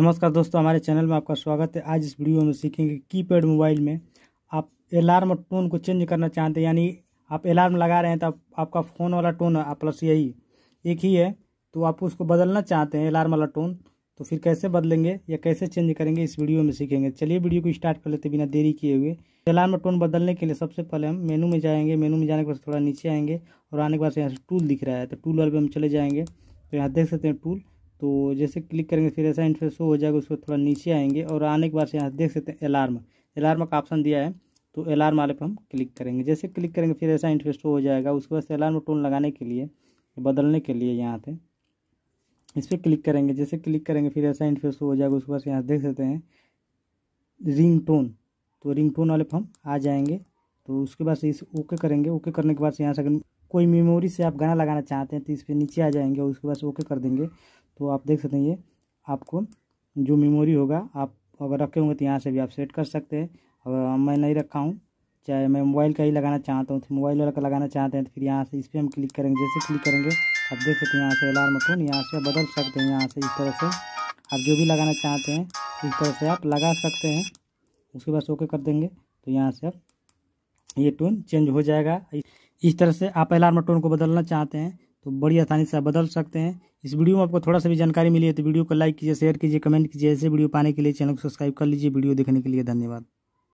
नमस्कार दोस्तों हमारे चैनल में आपका स्वागत है आज इस वीडियो में सीखेंगे कीपैड मोबाइल में आप अलार्म टोन को चेंज करना चाहते हैं यानी आप अलार्म लगा रहे हैं तो आप, आपका फ़ोन वाला टोन आप प्लस यही एक ही है तो आप उसको बदलना चाहते हैं अलार्म वाला टोन तो फिर कैसे बदलेंगे या कैसे चेंज करेंगे इस वीडियो में सीखेंगे चलिए वीडियो को स्टार्ट कर लेते बिना देरी किए हुए अलार्म टोन बदलने के लिए सबसे पहले हम मेनू में जाएंगे मेनू में जाने के बाद थोड़ा नीचे आएंगे और आने के बाद यहाँ से टूल दिख रहा है तो टूल वाले पर हम चले जाएँगे तो यहाँ देख सकते हैं टूल तो जैसे क्लिक करेंगे फिर ऐसा इंटरफेस हो जाएगा उसको थोड़ा नीचे आएंगे और आने के बाद से यहाँ देख सकते हैं अलार्म अलार्म का ऑप्शन दिया है तो अलार्म वाले पर हम क्लिक करेंगे जैसे क्लिक करेंगे फिर ऐसा इंटरेस्ट हो जाएगा उसके बाद अलार्म टोन लगाने के लिए बदलने के लिए यहाँ पे इस पर क्लिक करेंगे जैसे क्लिक करेंगे फिर ऐसा इंटरेस्ट हो जाएगा उसके बाद यहाँ देख सकते हैं रिंग टोन तो रिंग टोन वाले पर हम आ जाएंगे तो उसके बाद इस ओके करेंगे ओके करने के बाद से यहाँ से अगर कोई मेमोरी से आप गाना लगाना चाहते हैं तो इस पर नीचे आ जाएंगे और उसके बाद ओके कर देंगे तो आप देख सकते हैं ये आपको जो मेमोरी होगा आप अगर रखे होंगे तो यहाँ से भी आप सेट कर सकते हैं अगर मैं नहीं रखा हूँ चाहे मैं मोबाइल का ही लगाना चाहता हूँ तो मोबाइल वाला का लगाना चाहते हैं तो फिर यहाँ से इस पर हम क्लिक करेंगे जैसे क्लिक करेंगे आप देख सकते हैं यहाँ से अलार्म फोन यहाँ से बदल सकते हैं यहाँ से इस तरह से आप जो भी लगाना चाहते हैं इस तरह से आप लगा सकते हैं उसके बाद ओके कर देंगे तो यहाँ से आप ये टोन चेंज हो जाएगा इस तरह से आप अलार्म टोन को बदलना चाहते हैं तो बड़ी आसानी से आप बदल सकते हैं इस वीडियो में आपको थोड़ा सा भी जानकारी मिली है तो वीडियो को लाइक कीजिए शेयर कीजिए कमेंट कीजिए ऐसे वीडियो पाने के लिए चैनल को सब्सक्राइब कर लीजिए वीडियो देखने के लिए धन्यवाद